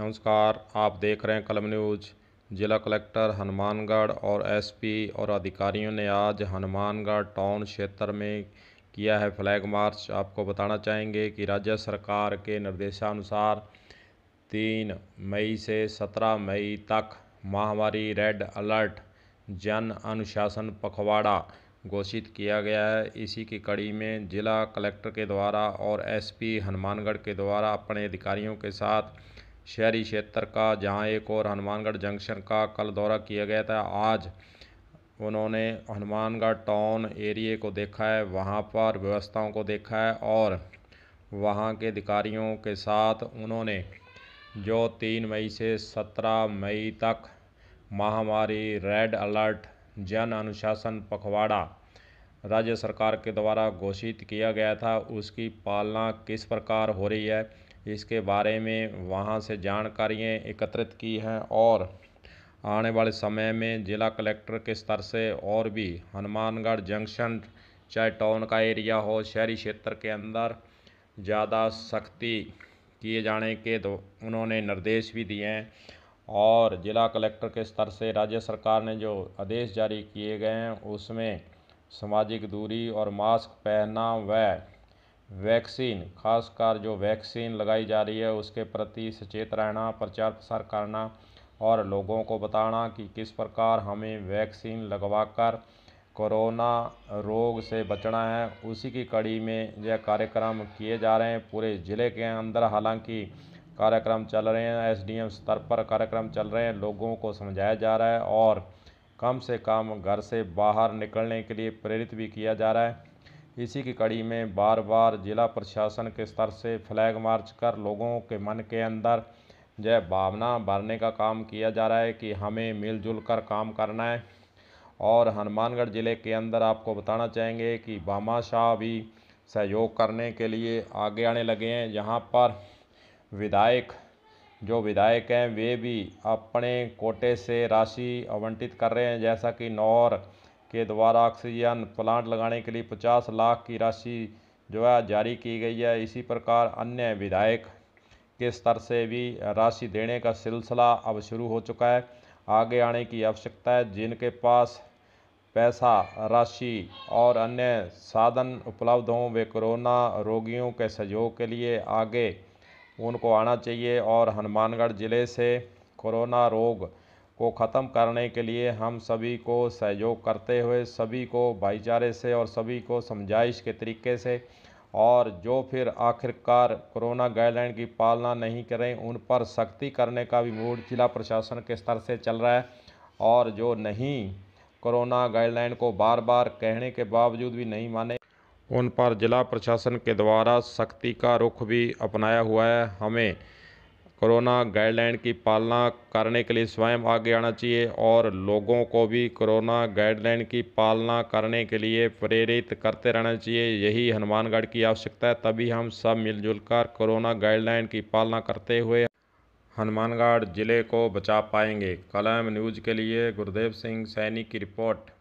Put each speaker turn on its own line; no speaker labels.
नमस्कार आप देख रहे हैं कलम न्यूज जिला कलेक्टर हनुमानगढ़ और एसपी और अधिकारियों ने आज हनुमानगढ़ टाउन क्षेत्र में किया है फ्लैग मार्च आपको बताना चाहेंगे कि राज्य सरकार के निर्देशानुसार तीन मई से सत्रह मई तक महामारी रेड अलर्ट जन अनुशासन पखवाड़ा घोषित किया गया है इसी की कड़ी में जिला कलेक्टर के द्वारा और एसपी हनुमानगढ़ के द्वारा अपने अधिकारियों के साथ शहरी क्षेत्र का जहाँ एक और हनुमानगढ़ जंक्शन का कल दौरा किया गया था आज उन्होंने हनुमानगढ़ टाउन एरिए को देखा है वहाँ पर व्यवस्थाओं को देखा है और वहाँ के अधिकारियों के साथ उन्होंने जो तीन मई से सत्रह मई तक महामारी रेड अलर्ट जन अनुशासन पखवाड़ा राज्य सरकार के द्वारा घोषित किया गया था उसकी पालना किस प्रकार हो रही है इसके बारे में वहाँ से जानकारियाँ एकत्रित की हैं और आने वाले समय में जिला कलेक्टर के स्तर से और भी हनुमानगढ़ जंक्शन चाहे टाउन का एरिया हो शहरी क्षेत्र के अंदर ज़्यादा सख्ती किए जाने के तो उन्होंने निर्देश भी दिए हैं और जिला कलेक्टर के स्तर से राज्य सरकार ने जो आदेश जारी किए गए हैं उसमें सामाजिक दूरी और मास्क पहनना व वैक्सीन खासकर जो वैक्सीन लगाई जा रही है उसके प्रति सचेत रहना प्रचार प्रसार करना और लोगों को बताना कि किस प्रकार हमें वैक्सीन लगवाकर कोरोना रोग से बचना है उसी की कड़ी में यह कार्यक्रम किए जा रहे हैं पूरे ज़िले के अंदर हालांकि कार्यक्रम चल रहे हैं एसडीएम स्तर पर कार्यक्रम चल रहे हैं लोगों को समझाया जा रहा है और कम से कम घर से बाहर निकलने के लिए प्रेरित भी किया जा रहा है इसी की कड़ी में बार बार जिला प्रशासन के स्तर से फ्लैग मार्च कर लोगों के मन के अंदर जो भावना भरने का काम किया जा रहा है कि हमें मिलजुल कर काम करना है और हनुमानगढ़ ज़िले के अंदर आपको बताना चाहेंगे कि बामा शाह भी सहयोग करने के लिए आगे आने लगे हैं यहाँ पर विधायक जो विधायक हैं वे भी अपने कोटे से राशि आवंटित कर रहे हैं जैसा कि नौर के द्वारा ऑक्सीजन प्लांट लगाने के लिए पचास लाख की राशि जो है जारी की गई है इसी प्रकार अन्य विधायक के स्तर से भी राशि देने का सिलसिला अब शुरू हो चुका है आगे आने की आवश्यकता है जिनके पास पैसा राशि और अन्य साधन उपलब्ध हों वे कोरोना रोगियों के सहयोग के लिए आगे उनको आना चाहिए और हनुमानगढ़ ज़िले से कोरोना रोग को ख़त्म करने के लिए हम सभी को सहयोग करते हुए सभी को भाईचारे से और सभी को समझाइश के तरीके से और जो फिर आखिरकार कोरोना गाइडलाइन की पालना नहीं करें उन पर सख्ती करने का भी मूड जिला प्रशासन के स्तर से चल रहा है और जो नहीं कोरोना गाइडलाइन को बार बार कहने के बावजूद भी नहीं माने उन पर जिला प्रशासन के द्वारा सख्ती का रुख भी अपनाया हुआ है हमें कोरोना गाइडलाइन की पालना करने के लिए स्वयं आगे आना चाहिए और लोगों को भी कोरोना गाइडलाइन की पालना करने के लिए प्रेरित करते रहना चाहिए यही हनुमानगढ़ की आवश्यकता है तभी हम सब मिलजुल कर कोरोना गाइडलाइन की पालना करते हुए हनुमानगढ़ ज़िले को बचा पाएंगे कलम न्यूज़ के लिए गुरुदेव सिंह सैनी की रिपोर्ट